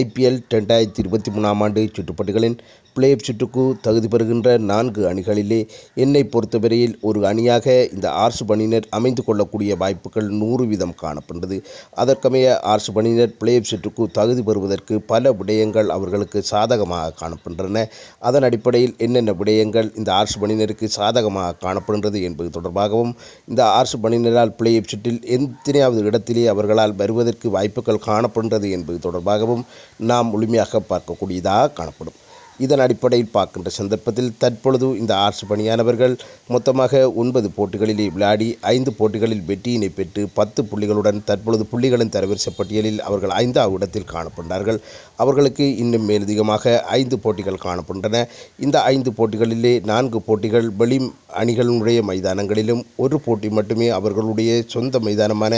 IPL ரெண்டாயிரத்தி இருபத்தி மூணாம் ஆண்டு சுற்றுப்பட்டுகளின் பிளே ஆஃப் சுற்றுக்கு தகுதி பெறுகின்ற நான்கு அணிகளிலே என்னை பொறுத்தவரையில் ஒரு அணியாக இந்த ஆர்சு பணியினர் அமைந்து கொள்ளக்கூடிய வாய்ப்புகள் நூறு வீதம் காணப்படுகிறது அதற்கமைய ஆர்சு பணியினர் பிளே ஆஃப் சுற்றுக்கு தகுதி பெறுவதற்கு பல விடயங்கள் அவர்களுக்கு சாதகமாக காணப்படுகின்றன அதன் அடிப்படையில் என்னென்ன விடயங்கள் இந்த ஆர்சு பணியினருக்கு சாதகமாக காணப்படுகின்றது என்பது தொடர்பாகவும் இந்த ஆர்சு பணியினரால் பிளே ஆஃப் சுற்றில் எத்தனையாவது இடத்திலே அவர்களால் வருவதற்கு வாய்ப்புகள் காணப்படுகின்றது என்பது தொடர்பாகவும் நாம் முழுமையாக பார்க்கக்கூடியதாக காணப்படும் இதன் அடிப்படையில் பார்க்கின்ற சந்தர்ப்பத்தில் தற்பொழுது இந்த ஆர்ட்ஸ் பணியானவர்கள் மொத்தமாக ஒன்பது போட்டிகளிலே விளையாடி ஐந்து போட்டிகளில் வெற்றியினை பெற்று பத்து புள்ளிகளுடன் தற்பொழுது புள்ளிகளின் தரவரிசை பட்டியலில் அவர்கள் ஐந்தாவது இடத்தில் காணப்படுகிறார்கள் அவர்களுக்கு இன்னும் மேலதிகமாக ஐந்து போட்டிகள் காணப்படுகின்றன இந்த ஐந்து போட்டிகளிலே நான்கு போட்டிகள் வெளி அணிகளுடைய மைதானங்களிலும் ஒரு போட்டி மட்டுமே அவர்களுடைய சொந்த மைதானமான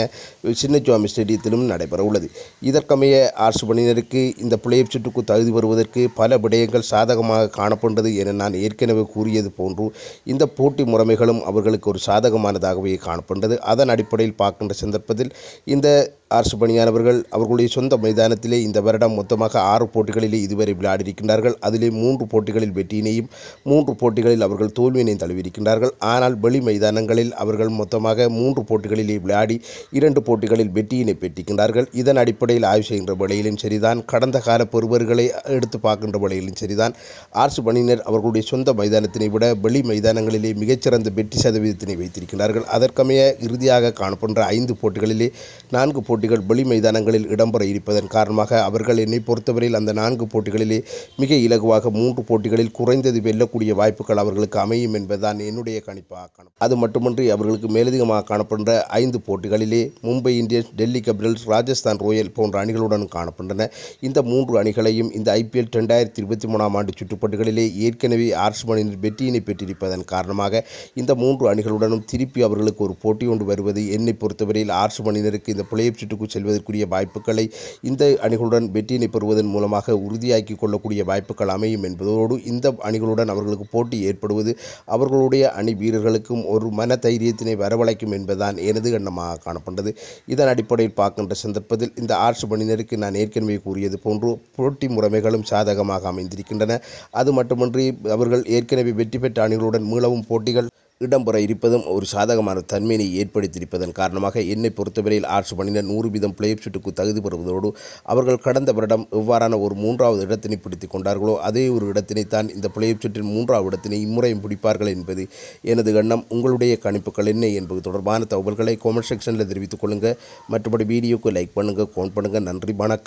சின்னசுவாமி ஸ்டேடியத்திலும் நடைபெற உள்ளது இதற்கமைய ஆர்சு பணியினருக்கு இந்த பிளேயப் சுற்றுக்கு தகுதி வருவதற்கு பல விடயங்கள் சாதகமாக காணப்பட்டது என நான் ஏற்கனவே கூறியது போன்றும் இந்த போட்டி முறைமைகளும் அவர்களுக்கு ஒரு சாதகமானதாகவே காணப்பட்டது அதன் அடிப்படையில் பார்க்கின்ற சந்தர்ப்பத்தில் இந்த அரசு பணியானவர்கள் அவர்களுடைய சொந்த மைதானத்திலே இந்த வருடம் மொத்தமாக ஆறு போட்டிகளிலே இதுவரை விளையாடியிருக்கின்றார்கள் அதிலே மூன்று போட்டிகளில் வெற்றியினையும் மூன்று போட்டிகளில் அவர்கள் தோல்வியினையும் தழுவியிருக்கின்றார்கள் ஆனால் வெளி மைதானங்களில் அவர்கள் மொத்தமாக மூன்று போட்டிகளிலே விளையாடி இரண்டு போட்டிகளில் வெற்றியினை பெற்றிருக்கின்றார்கள் இதன் அடிப்படையில் ஆய்வு செய்கின்ற வேளையிலும் சரிதான் கடந்த கால பொறுவர்களை எடுத்து பார்க்கின்ற வேளையிலும் சரிதான் அரசு பணியினர் அவர்களுடைய சொந்த மைதானத்தினை விட வெளி மைதானங்களிலே மிகச்சிறந்த வெற்றி சதவீதத்தினை வைத்திருக்கின்றார்கள் அதற்கமைய இறுதியாக காணப்படுகின்ற ஐந்து போட்டிகளிலே நான்கு போட்டி போட்டிகள் வெளி மைதானங்களில் இடம்பெற இருப்பதன் காரணமாக அவர்கள் என்னை பொறுத்தவரையில் அந்த நான்கு போட்டிகளிலே மிக இலகுவாக மூன்று போட்டிகளில் குறைந்தது வெல்லக்கூடிய வாய்ப்புகள் அவர்களுக்கு அமையும் என்பதுதான் என்னுடைய கணிப்பாக காணும் அது மட்டுமன்றி அவர்களுக்கு மேலதிகமாக காணப்படுகிற ஐந்து போட்டிகளிலே Mumbai Indians Delhi Capitals Rajasthan Royal போன்ற அணிகளுடன் காணப்படுகின்றன இந்த மூன்று அணிகளையும் இந்த ஐபிஎல் ரெண்டாயிரத்தி இருபத்தி மூணாம் ஆண்டு சுற்றுப்பட்டுகளிலே ஏற்கனவே ஆர்ஸ்மனின் வெற்றியினை பெற்றிருப்பதன் காரணமாக இந்த மூன்று அணிகளுடனும் திருப்பி அவர்களுக்கு ஒரு போட்டி ஒன்று வருவது என்னை பொறுத்தவரையில் ஆர்ஸ்மனினருக்கு இந்த பிளேயப் சீட்டுக்கு செல்வதற்குரிய வாய்ப்புகளை இந்த அணிகளுடன் வெற்றியினை பெறுவதன் மூலமாக உறுதியாக்கி கொள்ளக்கூடிய வாய்ப்புகள் அமையும் என்பதோடு இந்த அணிகளுடன் அவர்களுக்கு போட்டி ஏற்படுவது அவர்களுடைய அணி வீரர்களுக்கும் ஒரு மன தைரியத்தினை வரவழைக்கும் என்பதுதான் எனது எண்ணமாக காணப்பட்டது இதன் அடிப்படையில் பார்க்கின்ற சந்தர்ப்பத்தில் இந்த ஆர்ட்ஸ் பணியினருக்கு நான் ஏற்கனவே கூறியது போன்று போட்டி முறைமைகளும் சாதகமாக அமைந்திருக்கின்றன அது மட்டுமன்றி அவர்கள் ஏற்கனவே வெற்றி பெற்ற அணிகளுடன் மீளவும் போட்டிகள் இடம்பெற இருப்பதும் ஒரு சாதகமான தன்மையினை ஏற்படுத்தியிருப்பதன் காரணமாக என்னை பொறுத்தவரையில் ஆட்சி பணியினர் நூறு வீதம் பிளே சுற்றுக்கு தகுதி பெறுவதோடு அவர்கள் கடந்த வருடம் எவ்வாறான ஒரு மூன்றாவது இடத்தினை பிடித்துக் கொண்டார்களோ அதே ஒரு இடத்தினை தான் இந்த பிளே சுற்றின் மூன்றாவது இடத்தினை இம்முறையும் பிடிப்பார்கள் என்பது எனது எண்ணம் உங்களுடைய கணிப்புகள் என்ன என்பது தொடர்பான தகவல்களை கமெண்ட் செக்ஷனில் தெரிவித்துக் கொள்ளுங்கள் மற்றபடி வீடியோக்கு லைக் பண்ணுங்கள் கோன் பண்ணுங்கள் நன்றி வணக்கம்